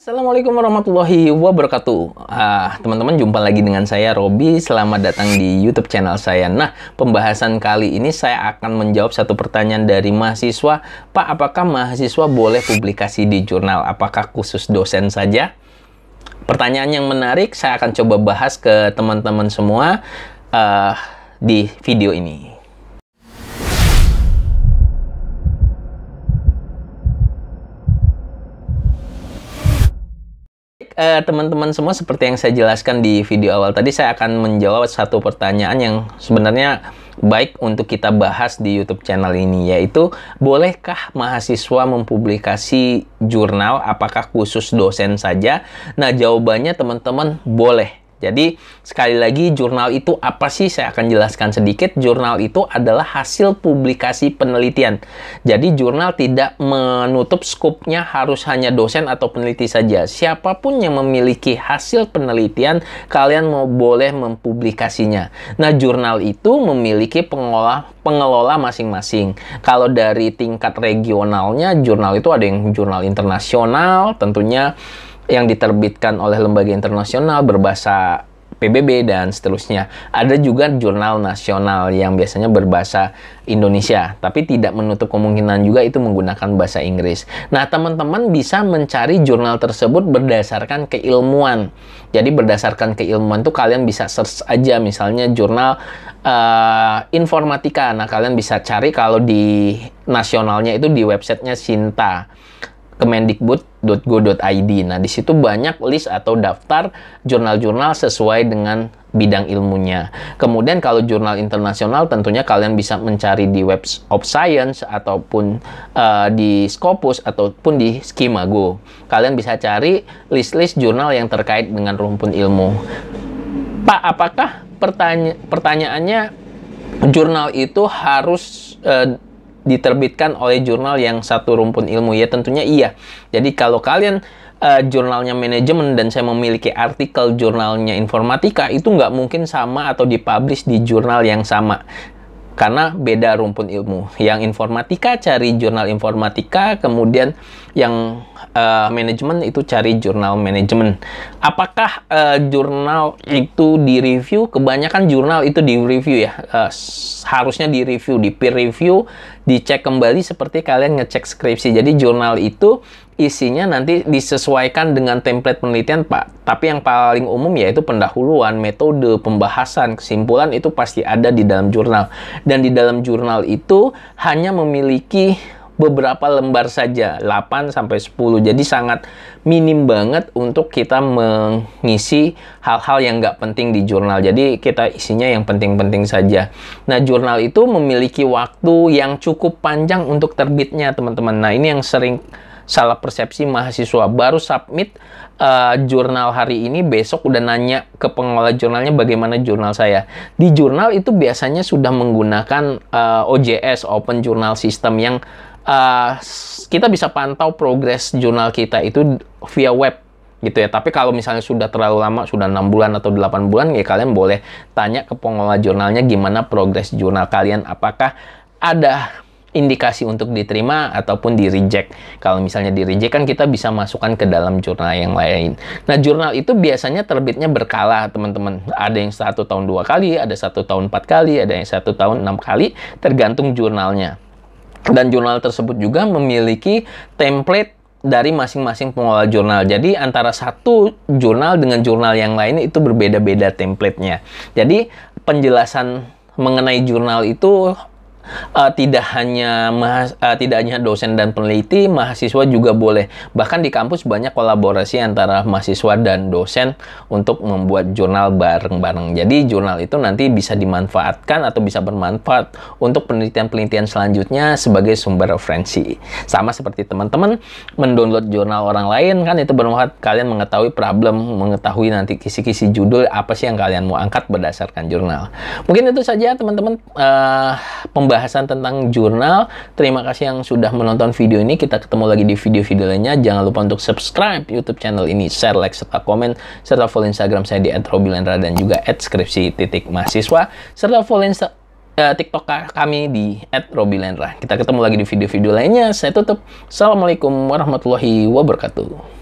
Assalamualaikum warahmatullahi wabarakatuh. Ah, teman-teman jumpa lagi dengan saya Robi. Selamat datang di YouTube channel saya. Nah, pembahasan kali ini saya akan menjawab satu pertanyaan dari mahasiswa. Pak, apakah mahasiswa boleh publikasi di jurnal? Apakah khusus dosen saja? Pertanyaan yang menarik saya akan coba bahas ke teman-teman semua uh, di video ini. teman eh, teman-teman semua seperti yang saya jelaskan di video awal tadi saya akan menjawab satu pertanyaan yang sebenarnya baik untuk kita bahas di YouTube channel ini yaitu bolehkah mahasiswa mempublikasi jurnal apakah khusus dosen saja? Nah, jawabannya teman-teman boleh jadi sekali lagi jurnal itu apa sih? Saya akan jelaskan sedikit. Jurnal itu adalah hasil publikasi penelitian. Jadi jurnal tidak menutup skupnya harus hanya dosen atau peneliti saja. Siapapun yang memiliki hasil penelitian, kalian mau boleh mempublikasinya. Nah, jurnal itu memiliki pengolah pengelola masing-masing. Kalau dari tingkat regionalnya, jurnal itu ada yang jurnal internasional, tentunya yang diterbitkan oleh lembaga internasional berbahasa PBB dan seterusnya. Ada juga jurnal nasional yang biasanya berbahasa Indonesia, tapi tidak menutup kemungkinan juga itu menggunakan bahasa Inggris. Nah, teman-teman bisa mencari jurnal tersebut berdasarkan keilmuan. Jadi berdasarkan keilmuan tuh kalian bisa search aja misalnya jurnal uh, informatika. Nah, kalian bisa cari kalau di nasionalnya itu di websitenya Sinta. Kemendikbud .go.id. Nah, di situ banyak list atau daftar jurnal-jurnal sesuai dengan bidang ilmunya. Kemudian kalau jurnal internasional tentunya kalian bisa mencari di Web of Science ataupun uh, di Scopus ataupun di Skimago. Kalian bisa cari list-list jurnal yang terkait dengan rumpun ilmu. Pak, apakah pertanya pertanyaannya jurnal itu harus uh, diterbitkan oleh jurnal yang satu rumpun ilmu? Ya tentunya iya. Jadi kalau kalian uh, jurnalnya manajemen dan saya memiliki artikel jurnalnya informatika itu nggak mungkin sama atau dipublish di jurnal yang sama karena beda rumpun ilmu. Yang informatika cari jurnal informatika, kemudian yang uh, eh, manajemen itu cari jurnal manajemen. Apakah uh, jurnal itu di review? Kebanyakan jurnal itu di review ya. Uh, harusnya review, di peer review, dicek kembali seperti kalian ngecek skripsi. Jadi jurnal itu isinya nanti disesuaikan dengan template penelitian, Pak. Tapi yang paling umum yaitu pendahuluan, metode, pembahasan, kesimpulan itu pasti ada di dalam jurnal. Dan di dalam jurnal itu hanya memiliki beberapa lembar saja, 8 sampai 10. Jadi sangat minim banget untuk kita mengisi hal-hal yang nggak penting di jurnal. Jadi kita isinya yang penting-penting saja. Nah, jurnal itu memiliki waktu yang cukup panjang untuk terbitnya, teman-teman. Nah, ini yang sering salah persepsi mahasiswa baru submit uh, jurnal hari ini besok udah nanya ke pengelola jurnalnya bagaimana jurnal saya di jurnal itu biasanya sudah menggunakan uh, eh, OJS Open Journal System yang uh, kita bisa pantau progres jurnal kita itu via web gitu ya. Tapi kalau misalnya sudah terlalu lama, sudah enam bulan atau 8 bulan, ya kalian boleh tanya ke pengelola jurnalnya gimana progres jurnal kalian, apakah ada indikasi untuk diterima ataupun di reject. Kalau misalnya di reject kan kita bisa masukkan ke dalam jurnal yang lain. Nah, jurnal itu biasanya terbitnya berkala, teman-teman. Ada yang satu tahun dua kali, ada satu tahun empat kali, ada yang satu tahun enam kali, tergantung jurnalnya. Dan jurnal tersebut juga memiliki template dari masing-masing pengelola jurnal. Jadi antara satu jurnal dengan jurnal yang lain itu berbeda-beda templatenya. Jadi penjelasan mengenai jurnal itu uh, tidak hanya uh, tidak hanya dosen dan peneliti, mahasiswa juga boleh. Bahkan di kampus banyak kolaborasi antara mahasiswa dan dosen untuk membuat jurnal bareng-bareng. Jadi jurnal itu nanti bisa dimanfaatkan atau bisa bermanfaat untuk penelitian-penelitian selanjutnya sebagai sumber referensi. Sama seperti teman-teman mendownload jurnal orang lain kan itu bermanfaat kalian mengetahui problem, mengetahui nanti kisi-kisi judul apa sih yang kalian mau angkat berdasarkan jurnal. Mungkin itu saja teman-teman uh, pembahasan tentang jurnal. Terima kasih yang sudah menonton video ini. Kita ketemu lagi di video-video lainnya. Jangan lupa untuk subscribe YouTube channel ini, share, like, serta komen, serta follow Instagram saya di @robilendra dan juga @skripsi titik mahasiswa, serta follow Insta uh, TikTok kami di @robilendra. Kita ketemu lagi di video-video lainnya. Saya tutup. Assalamualaikum warahmatullahi wabarakatuh.